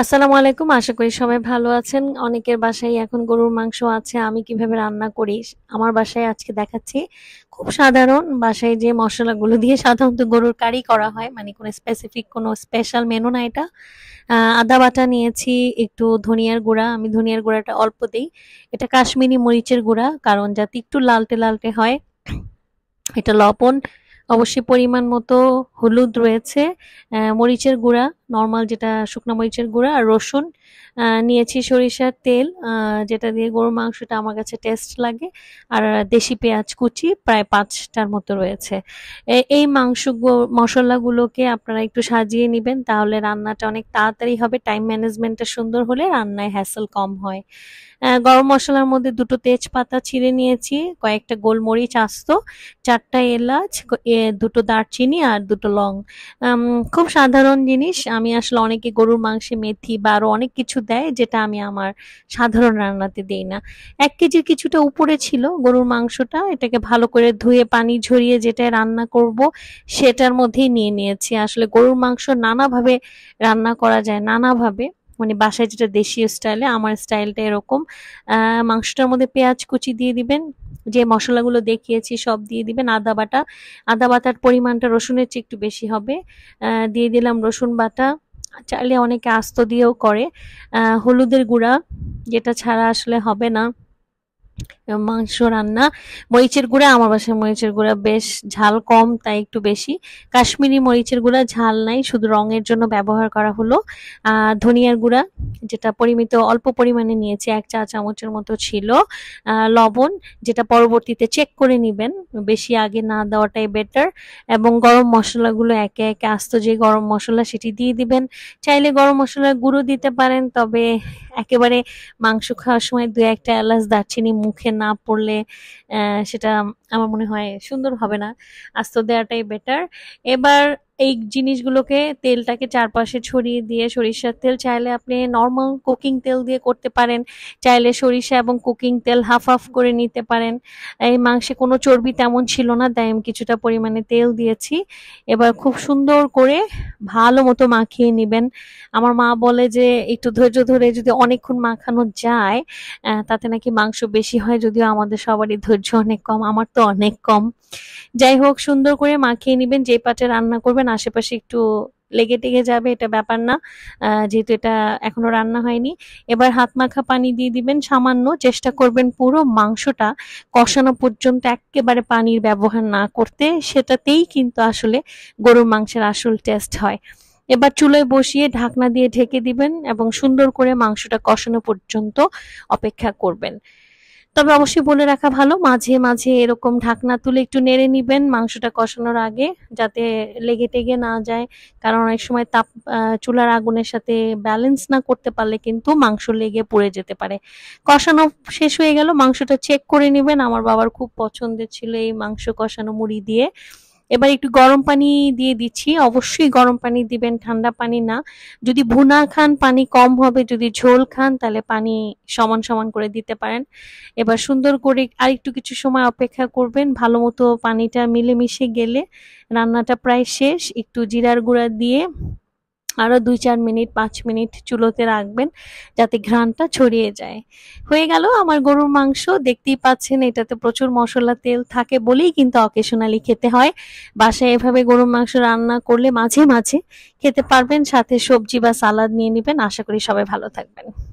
আসসালামু আলাইকুম আশা করি সবাই ভালো আছেন অনেকের বাসায় এখন গরুর মাংস আছে আমি কিভাবে রান্না করি আমার বাসায় আজকে দেখাচ্ছি খুব সাধারণ বাসায় যে মশলাগুলো দিয়ে সাধারণত গরুর কারি করা হয় মানে কোনো স্পেসিফিক কোনো স্পেশাল মেনু না এটা আদা বাটা নিয়েছি একটু ধনিয়ার গুঁড়া আমি ধনিয়ার গুঁড়াটা অল্প দিই এটা কাশ্মীরি মরিচের গুঁড়া কারণ যাতে একটু লালটে লালটে হয় এটা লবণ অবশ্যই পরিমাণ মতো হলুদ রয়েছে মরিচের গুঁড়া নর্মাল যেটা শুকনো মরিচের গুঁড়া আর রসুন নিয়েছি সরিষার তেল যেটা দিয়ে গরুর মাংসটা আমার কাছে টেস্ট লাগে আর দেশি পেঁয়াজ কুচি প্রায় পাঁচটার মতো রয়েছে এই মাংস মশলাগুলোকে আপনারা একটু সাজিয়ে নেবেন তাহলে রান্নাটা অনেক তাড়াতাড়ি হবে টাইম ম্যানেজমেন্টটা সুন্দর হলে রান্নায় হ্যাসেল কম হয় গরম মশলার মধ্যে দুটো তেজপাতা ছিঁড়ে নিয়েছি কয়েকটা গোলমরিচ আস্ত চারটা এলাচ দুটো দারচিনি আর দুটো লং খুব সাধারণ জিনিস আমি আসলে অনেকে গরুর মাংসে মেথি বা আরো অনেক কিছু দেয় যেটা আমি আমার সাধারণ রান্নাতে দিই না এক কেজির কিছুটা উপরে ছিল গরুর মাংসটা এটাকে ভালো করে ধুয়ে পানি ঝরিয়ে যেটা রান্না করব সেটার মধ্যেই নিয়ে নিয়েছি আসলে গরুর মাংস নানাভাবে রান্না করা যায় নানাভাবে মানে বাসায় যেটা দেশীয় স্টাইলে আমার স্টাইলটা এরকম মাংসটার মধ্যে পেঁয়াজ কুচি দিয়ে দিবেন যে মশলাগুলো দেখিয়েছি সব দিয়ে দিবেন আদা বাটা আদা বাটার পরিমাণটা রসুনের চেয়ে একটু বেশি হবে দিয়ে দিলাম রসুন বাটা চাইলে অনেকে আস্ত দিয়েও করে হলুদের গুঁড়া যেটা ছাড়া আসলে হবে না মাংস রান্না মরিচের গুঁড়া আমার বাসায় মরিচের গুঁড়া বেশ ঝাল কম তাই একটু বেশি কাশ্মীরি মরিচের গুঁড়া ঝাল নাই শুধু রঙের জন্য ব্যবহার করা হলো ধনিয়ার গুঁড়া যেটা পরিমিত অল্প পরিমাণে নিয়েছি এক চা চামচের মতো ছিল লবণ যেটা পরবর্তীতে চেক করে নিবেন বেশি আগে না দেওয়াটাই বেটার এবং গরম মশলাগুলো একে একে আস্ত যে গরম মশলা সেটি দিয়ে দিবেন চাইলে গরম মশলার গুঁড়ো দিতে পারেন তবে একেবারে মাংস খাওয়ার সময় দু একটা এলাচ দারচিনি মুখে না পড়লে সেটা আমার মনে হয় সুন্দর হবে না আস্ত দেওয়াটাই বেটার এবার এই জিনিসগুলোকে তেলটাকে চারপাশে ছড়িয়ে দিয়ে সরিষার তেল চাইলে আপনি নর্মাল কুকিং তেল দিয়ে করতে পারেন চাইলে সরিষা এবং কুকিং তেল হাফ হাফ করে নিতে পারেন এই মাংসে কোনো চর্বি তেমন ছিল না তাই আমি কিছুটা পরিমাণে তেল দিয়েছি এবার খুব সুন্দর করে ভালো মতো মাখিয়ে নেবেন আমার মা বলে যে একটু ধৈর্য ধরে যদি অনেকক্ষণ মাখানো যায় তাতে নাকি মাংস বেশি হয় যদিও আমাদের সবারই ধৈর্য অনেক কম আমার তো অনেক কম যাই হোক সুন্দর করে মাখিয়ে নেবেন যে পাটে রান্না করবেন আশেপাশে একটু লেগে টেগে যাবে এটা ব্যাপার না যেহেতু এটা এখনো রান্না হয়নি এবার হাত মাখা পানি দিয়ে দিবেন সামান্য চেষ্টা করবেন পুরো মাংসটা কষানো পর্যন্ত একেবারে পানির ব্যবহার না করতে সেটাতেই কিন্তু আসলে গরুর মাংসের আসল টেস্ট হয় এবার চুলোয় বসিয়ে ঢাকনা দিয়ে ঢেকে দিবেন এবং সুন্দর করে মাংসটা কষানো পর্যন্ত অপেক্ষা করবেন তবে অবশ্যই বলে রাখা ভালো মাঝে মাঝে এরকম ঢাকনা তুলে একটু নেড়ে নিবেন মাংসটা কষানোর আগে যাতে লেগে টেগে না যায় কারণ অনেক সময় তাপ চুলার আগুনের সাথে ব্যালেন্স না করতে পারলে কিন্তু মাংস লেগে পড়ে যেতে পারে কষানো শেষ হয়ে গেল মাংসটা চেক করে নেবেন আমার বাবার খুব পছন্দের ছিল এই মাংস কষানো মুড়ি দিয়ে এবার একটু গরম পানি দিয়ে দিচ্ছি অবশ্যই গরম পানি দিবেন ঠান্ডা পানি না যদি ভুনা খান পানি কম হবে যদি ঝোল খান তাহলে পানি সমান সমান করে দিতে পারেন এবার সুন্দর করে আর একটু কিছু সময় অপেক্ষা করবেন ভালো মতো পানিটা মিলেমিশে গেলে রান্নাটা প্রায় শেষ একটু জিরার গুঁড়া দিয়ে আরও দুই চার মিনিট পাঁচ মিনিট চুলোতে রাখবেন যাতে ঘ্রাণটা ছড়িয়ে যায় হয়ে গেল আমার গরুর মাংস দেখতেই পাচ্ছেন এটাতে প্রচুর মশলা তেল থাকে বলেই কিন্তু অকেশনালি খেতে হয় বাসায় এভাবে গরুর মাংস রান্না করলে মাঝে মাঝে খেতে পারবেন সাথে সবজি বা সালাদ নিয়ে নেবেন আশা করি সবাই ভালো থাকবেন